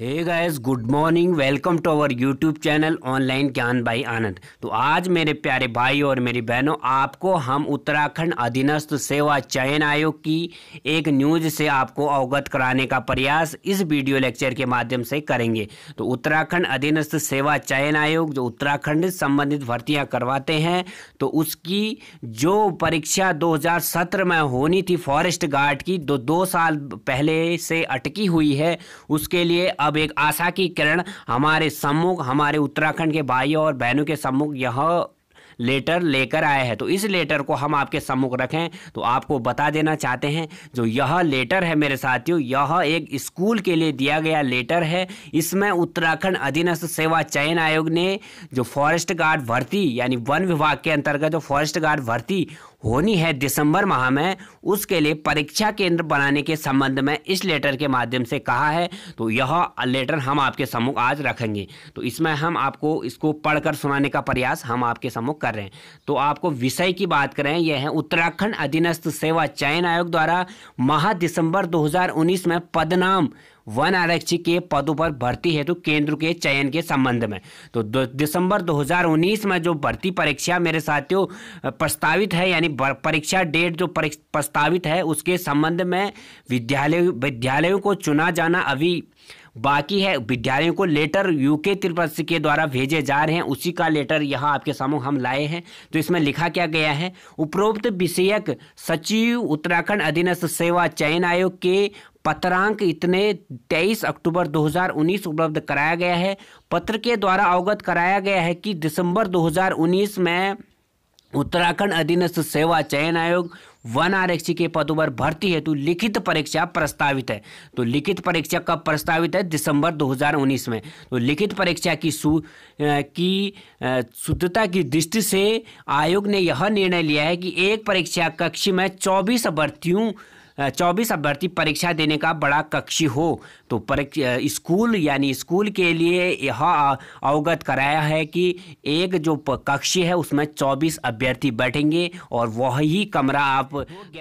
hey guys good morning welcome to our YouTube channel online Gyan भाई आनंद तो आज मेरे प्यारे भाई और मेरी बहनों आपको हम उत्तराखंड अधीनस्थ सेवा चयन आयोग की एक न्यूज से आपको अवगत कराने का प्रयास इस वीडियो लेक्चर के माध्यम से करेंगे तो उत्तराखंड अधीनस्थ सेवा चयन आयोग जो उत्तराखंड संबंधित भर्तियाँ करवाते हैं तो उसकी जो परीक्षा दो में होनी थी फॉरेस्ट गार्ड की दो तो दो साल पहले से अटकी हुई है उसके लिए अब एक आशा की किरण हमारे सम्मुख हमारे उत्तराखंड के भाइयों और बहनों के सम्मुख यह लेटर लेकर आया है तो इस लेटर को हम आपके सम्मुख रखें तो आपको बता देना चाहते हैं जो यह लेटर है मेरे साथियों यह एक स्कूल के लिए दिया गया लेटर है इसमें उत्तराखंड अधीनस्थ सेवा चयन आयोग ने जो फॉरेस्ट गार्ड भर्ती यानी वन विभाग के अंतर्गत जो फॉरेस्ट गार्ड भर्ती होनी है दिसंबर माह में उसके लिए परीक्षा केंद्र बनाने के संबंध में इस लेटर के माध्यम से कहा है तो यह लेटर हम आपके सम्मुख आज रखेंगे तो इसमें हम आपको इसको पढ़कर सुनाने का प्रयास हम आपके सम्मुख कर रहे हैं तो आपको विषय की बात करें यह है उत्तराखंड अधीनस्थ सेवा चयन आयोग द्वारा माह दिसंबर दो में पदनाम वन आरक्षी के पदों पर भर्ती हेतु केंद्र के चयन के संबंध में तो दिसंबर 2019 में जो भर्ती परीक्षा मेरे साथियों प्रस्तावित है यानी परीक्षा डेट जो प्रस्तावित है उसके संबंध में विद्यालय विद्यालयों को चुना जाना अभी बाकी है विद्यालयों को लेटर यूके तिरुपति के द्वारा भेजे जा रहे हैं उसी का लेटर यहाँ आपके सामने हम लाए हैं तो इसमें लिखा क्या गया है उपरोक्त विषयक सचिव उत्तराखंड अधीनस्थ सेवा चयन आयोग के पत्रांक इतने 23 अक्टूबर 2019 उपलब्ध कराया गया है पत्र के द्वारा अवगत कराया गया है कि दिसंबर 2019 में उत्तराखंड अधीनस्थ सेवा चयन आयोग वन आरक्षी के पदों पर भर्ती हेतु लिखित परीक्षा प्रस्तावित है तो लिखित परीक्षा कब प्रस्तावित है दिसंबर 2019 में तो लिखित परीक्षा की सु की शुद्धता की दृष्टि से आयोग ने यह निर्णय लिया है कि एक परीक्षा कक्ष में 24 भर्तियों चौबीस अभ्यर्थी परीक्षा देने का बड़ा कक्षी हो तो स्कूल यानी स्कूल के लिए यह अवगत कराया है कि एक जो कक्ष है उसमें चौबीस अभ्यर्थी बैठेंगे और वही कमरा आप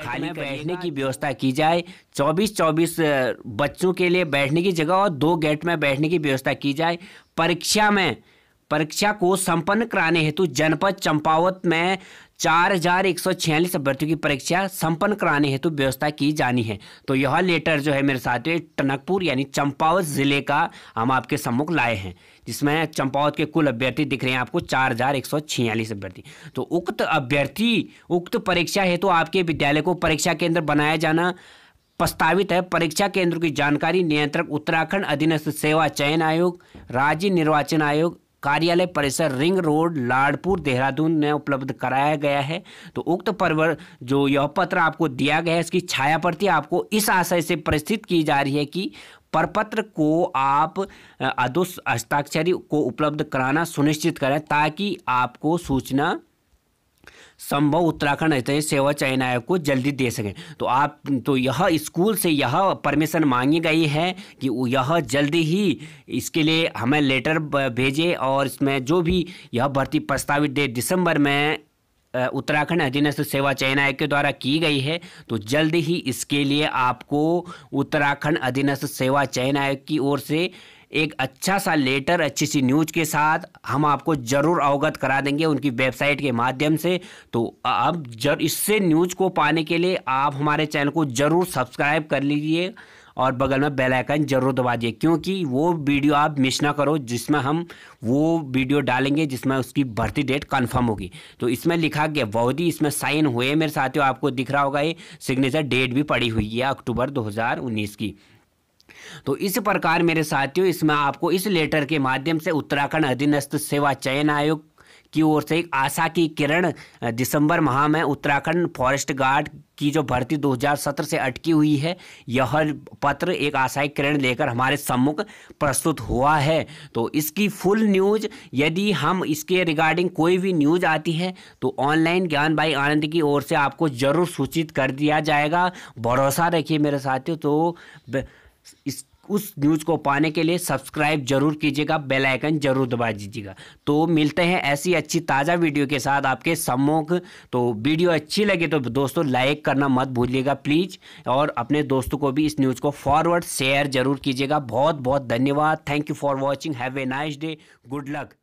खाली बैठने की व्यवस्था की जाए चौबीस चौबीस बच्चों के लिए बैठने की जगह और दो गेट में बैठने की व्यवस्था की जाए परीक्षा में परीक्षा को संपन्न कराने हेतु जनपद चंपावत में चार हजार एक सौ छियालीस अभ्यर्थियों की परीक्षा संपन्न कराने हेतु तो व्यवस्था की जानी है तो यह लेटर जो है मेरे साथ टनकपुर यानी चंपावत जिले का हम आपके सम्मुख लाए हैं जिसमें चंपावत के कुल अभ्यर्थी दिख रहे हैं आपको चार हजार एक सौ छियालीस अभ्यर्थी तो उक्त अभ्यर्थी उक्त परीक्षा हेतु तो आपके विद्यालय को परीक्षा केंद्र बनाया जाना प्रस्तावित है परीक्षा केंद्र की जानकारी नियंत्रक उत्तराखंड अधीनस्थ सेवा चयन आयोग राज्य निर्वाचन आयोग कार्यालय परिसर रिंग रोड लाडपुर देहरादून में उपलब्ध कराया गया है तो उक्त परवर जो यह पत्र आपको दिया गया है इसकी छाया प्रति आपको इस आशय से प्रस्तुत की जा रही है कि परपत्र को आप अदुष हस्ताक्षरी को उपलब्ध कराना सुनिश्चित करें ताकि आपको सूचना संभव उत्तराखंड स्थित सेवा चयन आयोग को जल्दी दे सकें तो आप तो यह स्कूल से यह परमिशन मांगी गई है कि यह जल्दी ही इसके लिए हमें लेटर भेजे और इसमें जो भी यह भर्ती प्रस्तावित डेट दिसंबर में उत्तराखंड अधीनस्थ सेवा चयन आयोग के द्वारा की गई है तो जल्द ही इसके लिए आपको उत्तराखंड अधीनस्थ सेवा चयन आयोग की ओर से एक अच्छा सा लेटर अच्छी सी न्यूज के साथ हम आपको जरूर अवगत करा देंगे उनकी वेबसाइट के माध्यम से तो अब जर इससे न्यूज को पाने के लिए आप हमारे चैनल को जरूर सब्सक्राइब कर लीजिए और बगल में बेल आइकन जरूर दबा दिए क्योंकि वो वीडियो आप मिस ना करो जिसमें हम वो वीडियो डालेंगे जिसमें उसकी भर्ती डेट कंफर्म होगी तो इसमें लिखा गया बहुत ही इसमें साइन हुए मेरे साथियों आपको दिख रहा होगा ये सिग्नेचर डेट भी पड़ी हुई है अक्टूबर 2019 की तो इस प्रकार मेरे साथियों इसमें आपको इस लेटर के माध्यम से उत्तराखंड अधीनस्थ सेवा चयन आयोग की ओर से एक आशा की किरण दिसंबर माह में उत्तराखंड फॉरेस्ट गार्ड की जो भर्ती 2017 से अटकी हुई है यह पत्र एक आशा की किरण लेकर हमारे सम्मुख प्रस्तुत हुआ है तो इसकी फुल न्यूज यदि हम इसके रिगार्डिंग कोई भी न्यूज आती है तो ऑनलाइन ज्ञान भाई आनंद की ओर से आपको जरूर सूचित कर दिया जाएगा भरोसा रखिए मेरे साथियों तो इस उस न्यूज़ को पाने के लिए सब्सक्राइब जरूर कीजिएगा बेल आइकन जरूर दबा दीजिएगा तो मिलते हैं ऐसी अच्छी ताज़ा वीडियो के साथ आपके सम्मुख तो वीडियो अच्छी लगे तो दोस्तों लाइक करना मत भूलिएगा प्लीज़ और अपने दोस्तों को भी इस न्यूज़ को फॉरवर्ड शेयर जरूर कीजिएगा बहुत बहुत धन्यवाद thank you for watching have a nice day good luck